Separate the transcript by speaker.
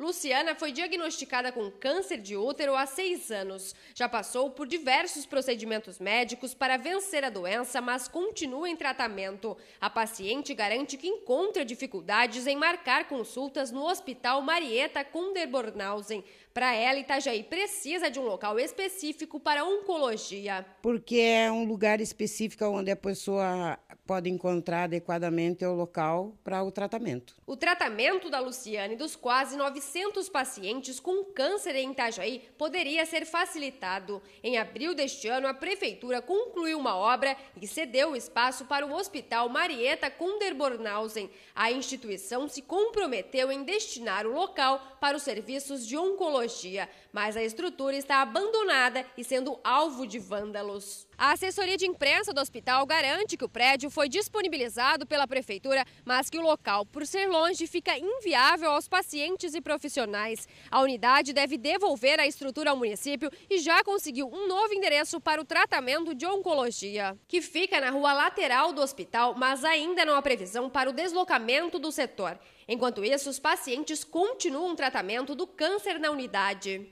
Speaker 1: Luciana foi diagnosticada com câncer de útero há seis anos. Já passou por diversos procedimentos médicos para vencer a doença, mas continua em tratamento. A paciente garante que encontra dificuldades em marcar consultas no Hospital Marieta Kunderbornhausen. Para ela, Itajaí precisa de um local específico para oncologia.
Speaker 2: Porque é um lugar específico onde a pessoa pode encontrar adequadamente o local para o tratamento.
Speaker 1: O tratamento da Luciane dos quase 900 pacientes com câncer em Itajaí poderia ser facilitado. Em abril deste ano, a prefeitura concluiu uma obra e cedeu o espaço para o Hospital Marieta Kunder A instituição se comprometeu em destinar o local para os serviços de oncologia, mas a estrutura está abandonada e sendo alvo de vândalos. A assessoria de imprensa do hospital garante que o prédio foi foi disponibilizado pela prefeitura, mas que o local, por ser longe, fica inviável aos pacientes e profissionais. A unidade deve devolver a estrutura ao município e já conseguiu um novo endereço para o tratamento de oncologia, que fica na rua lateral do hospital, mas ainda não há previsão para o deslocamento do setor. Enquanto isso, os pacientes continuam o tratamento do câncer na unidade.